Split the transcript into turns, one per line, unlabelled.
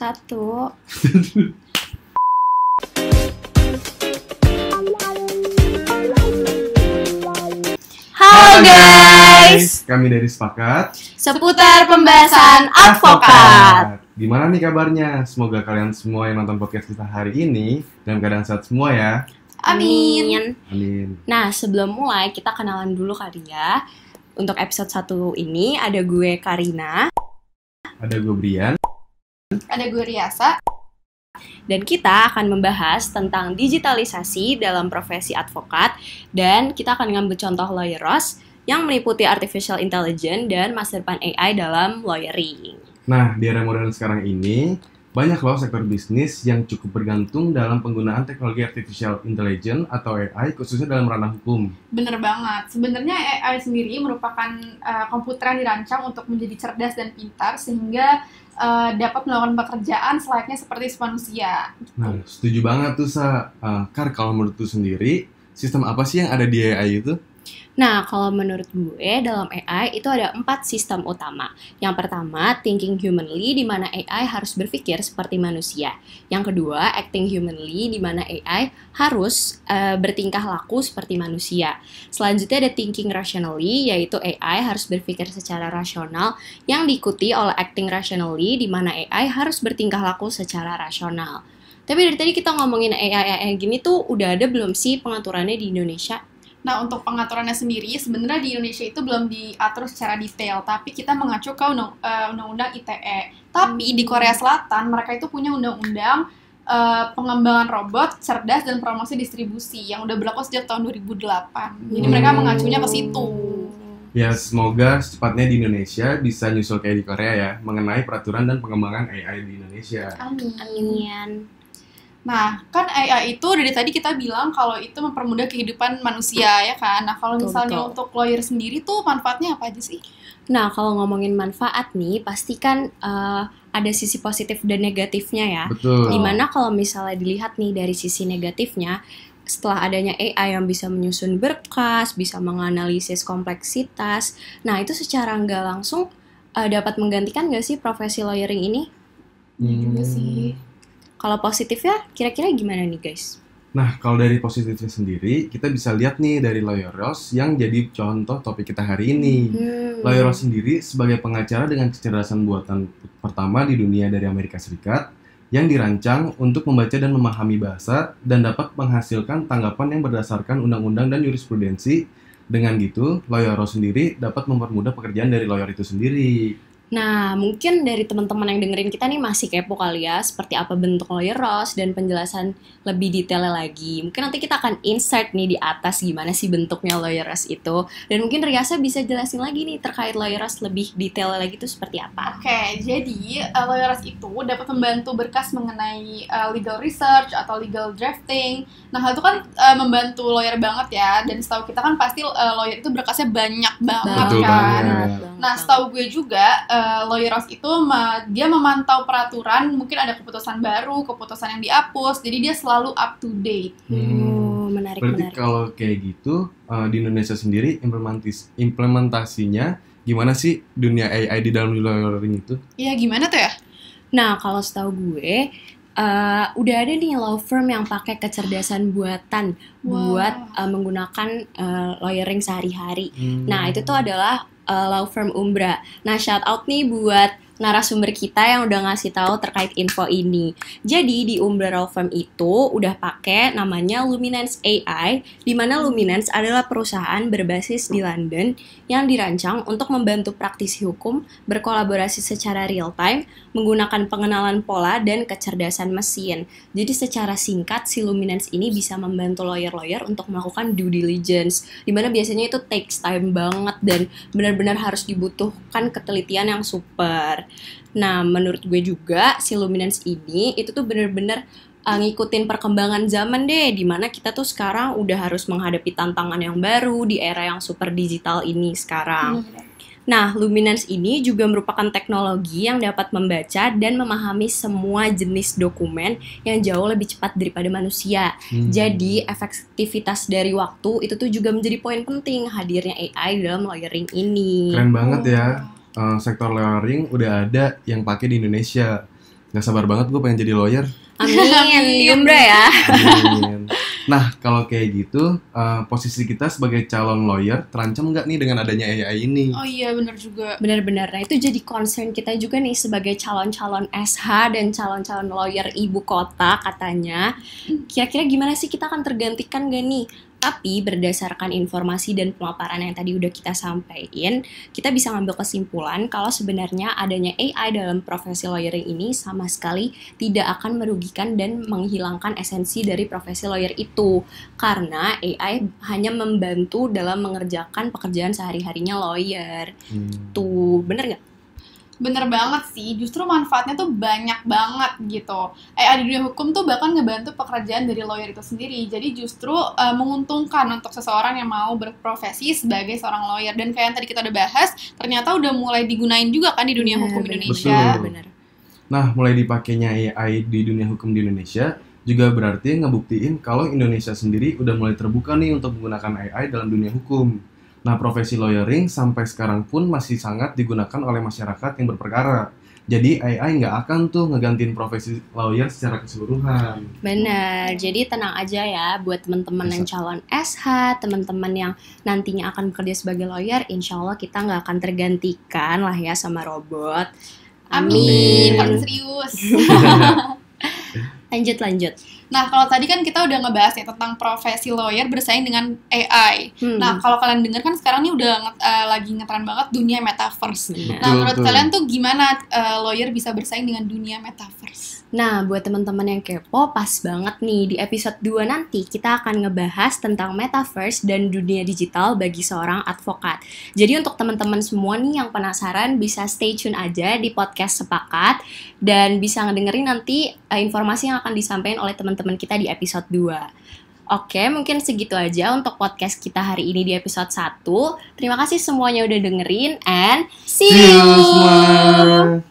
Satu.
Halo guys. Kami dari Sepakat.
Seputar pembahasan advokat.
Gimana nih kabarnya? Semoga kalian semua yang nonton podcast kita hari ini dalam keadaan sehat semua ya. Amin. Amin.
Nah, sebelum mulai kita kenalan dulu kali ya. Untuk episode 1 ini ada gue Karina.
Ada gue Brian
ada gue Riasa. Dan kita akan membahas tentang digitalisasi dalam profesi advokat dan kita akan ngambil contoh lawyer Ross yang meliputi artificial intelligence dan masa depan AI dalam lawyering.
Nah, di era modern sekarang ini, banyak loh sektor bisnis yang cukup bergantung dalam penggunaan teknologi artificial intelligence atau AI khususnya dalam ranah hukum.
Bener banget. Sebenarnya AI sendiri merupakan uh, eh, komputer yang dirancang untuk menjadi cerdas dan pintar sehingga uh, dapat melakukan pekerjaan selainnya seperti manusia.
Nah, setuju banget tuh sa. Uh, Kar kalau menurut tuh sendiri, sistem apa sih yang ada di AI itu?
Nah, kalau menurut gue dalam AI itu ada empat sistem utama. Yang pertama, thinking humanly di mana AI harus berpikir seperti manusia. Yang kedua, acting humanly di mana AI harus uh, bertingkah laku seperti manusia. Selanjutnya ada thinking rationally yaitu AI harus berpikir secara rasional yang diikuti oleh acting rationally di mana AI harus bertingkah laku secara rasional. Tapi dari tadi kita ngomongin AI, AI gini tuh udah ada belum sih pengaturannya di Indonesia?
Nah, untuk pengaturannya sendiri, sebenarnya di Indonesia itu belum diatur secara detail, tapi kita mengacu ke eh, undang-undang ITE. Tapi di Korea Selatan, mereka itu punya undang-undang uh, pengembangan robot cerdas dan promosi distribusi yang udah berlaku sejak tahun 2008. Jadi hmm. mereka mengacunya ke situ.
Ya, semoga secepatnya di Indonesia bisa nyusul kayak di Korea ya, mengenai peraturan dan pengembangan AI di Indonesia.
Amin. Amin. Nah, kan AI itu dari tadi kita bilang
kalau itu mempermudah kehidupan manusia ya kan.
Nah, kalau misalnya betul. untuk lawyer sendiri tuh manfaatnya apa aja sih? Nah, kalau ngomongin manfaat nih, pastikan uh, eh, ada sisi positif dan negatifnya ya. Betul. Dimana kalau misalnya dilihat nih dari sisi negatifnya, setelah adanya AI yang bisa menyusun berkas, bisa menganalisis kompleksitas, nah itu secara nggak langsung uh, dapat menggantikan nggak sih profesi lawyering ini?
Hmm. juga sih
kalau positif ya, kira-kira gimana nih guys?
Nah, kalau dari positifnya sendiri, kita bisa lihat nih dari Lawyer Ross yang jadi contoh topik kita hari ini. Hmm. Ross sendiri sebagai pengacara dengan kecerdasan buatan pertama di dunia dari Amerika Serikat yang dirancang untuk membaca dan memahami bahasa dan dapat menghasilkan tanggapan yang berdasarkan undang-undang dan jurisprudensi. Dengan gitu, Ross sendiri dapat mempermudah pekerjaan dari lawyer itu sendiri.
Nah, mungkin dari teman-teman yang dengerin kita nih masih kepo kali ya, seperti apa bentuk lawyer Ross dan penjelasan lebih detailnya lagi. Mungkin nanti kita akan insert nih di atas gimana sih bentuknya lawyer Ross itu. Dan mungkin Riasa bisa jelasin lagi nih terkait lawyer Ross lebih detailnya lagi itu seperti apa.
Oke, jadi uh, lawyer itu dapat membantu berkas mengenai uh, legal research atau legal drafting. Nah, itu kan uh, membantu lawyer banget ya. Dan setahu kita kan pasti uh, lawyer itu berkasnya banyak banget Betul kan. Banget. Nah, setahu gue juga uh, uh, lawyer of itu ma dia memantau peraturan mungkin ada keputusan baru keputusan yang dihapus jadi dia selalu up to date hmm.
Oh, menarik berarti menarik.
kalau kayak gitu uh, di Indonesia sendiri implementis implementasinya gimana sih dunia AI di dalam lawyering itu
iya gimana tuh ya nah kalau setahu gue uh, udah ada nih law firm yang pakai kecerdasan buatan wow. buat uh, menggunakan uh, lawyering sehari-hari. Hmm. Nah, itu tuh adalah uh, law firm Umbra. Nah, shout out nih buat narasumber kita yang udah ngasih tahu terkait info ini. Jadi di Umbrella Firm itu udah pakai namanya Luminance AI, di mana Luminance adalah perusahaan berbasis di London yang dirancang untuk membantu praktisi hukum berkolaborasi secara real time menggunakan pengenalan pola dan kecerdasan mesin. Jadi secara singkat si Luminance ini bisa membantu lawyer-lawyer untuk melakukan due diligence, di mana biasanya itu takes time banget dan benar-benar harus dibutuhkan ketelitian yang super. Nah, menurut gue juga si Luminance ini itu tuh bener-bener uh, ngikutin perkembangan zaman deh dimana kita tuh sekarang udah harus menghadapi tantangan yang baru di era yang super digital ini sekarang. Hmm. Nah, Luminance ini juga merupakan teknologi yang dapat membaca dan memahami semua jenis dokumen yang jauh lebih cepat daripada manusia. Hmm. Jadi, efektivitas dari waktu itu tuh juga menjadi poin penting hadirnya AI dalam lawyering ini. Keren banget ya
uh, sektor lawyering udah ada yang pakai di Indonesia. Gak sabar banget gue pengen jadi lawyer. Amin,
diumbra ya. Amin.
Nah, kalau kayak gitu, uh, posisi kita sebagai calon lawyer terancam nggak nih dengan adanya AI ini? Oh
iya, benar juga. Benar-benar. Nah, itu jadi concern kita juga nih sebagai calon-calon SH dan calon-calon lawyer ibu kota katanya. Hmm. Kira-kira gimana sih kita akan tergantikan gak nih tapi berdasarkan informasi dan pemaparan yang tadi udah kita sampaikan, kita bisa ngambil kesimpulan kalau sebenarnya adanya AI dalam profesi lawyering ini sama sekali tidak akan merugikan dan menghilangkan esensi dari profesi lawyer itu. Karena AI hanya membantu dalam mengerjakan pekerjaan sehari-harinya lawyer. Hmm. Tuh, bener nggak? bener banget sih justru manfaatnya tuh banyak
banget gitu eh di dunia hukum tuh bahkan ngebantu pekerjaan dari lawyer itu sendiri jadi justru uh, menguntungkan untuk seseorang yang mau berprofesi sebagai seorang lawyer dan kayak yang tadi kita udah bahas ternyata udah mulai digunain juga kan di dunia yeah, hukum Indonesia Betul. Iya, bener
nah mulai dipakainya AI di dunia hukum di Indonesia juga berarti ngebuktiin kalau Indonesia sendiri udah mulai terbuka nih untuk menggunakan AI dalam dunia hukum Nah, profesi lawyering sampai sekarang pun masih sangat digunakan oleh masyarakat yang berperkara. Jadi AI nggak akan tuh ngegantiin profesi lawyer secara keseluruhan.
Bener, jadi tenang aja ya buat teman-teman yang calon SH, teman-teman yang nantinya akan bekerja sebagai lawyer, insya Allah kita nggak akan tergantikan lah ya sama robot. Amin, Amin. serius. lanjut, lanjut. Nah, kalau tadi kan kita udah ngebahas ya tentang
profesi lawyer bersaing dengan AI. Hmm. Nah, kalau kalian dengar kan sekarang ini udah uh, lagi ngetren
banget dunia metaverse. Hmm. Nah, menurut kalian tuh gimana uh, lawyer bisa bersaing dengan dunia metaverse? Nah, buat teman-teman yang kepo, pas banget nih di episode 2 nanti kita akan ngebahas tentang metaverse dan dunia digital bagi seorang advokat. Jadi untuk teman-teman semua nih yang penasaran bisa stay tune aja di podcast Sepakat dan bisa ngedengerin nanti uh, informasi yang akan disampaikan oleh teman-teman kita di episode 2. Oke, mungkin segitu aja untuk podcast kita hari ini di episode 1. Terima kasih semuanya udah dengerin and see you. See you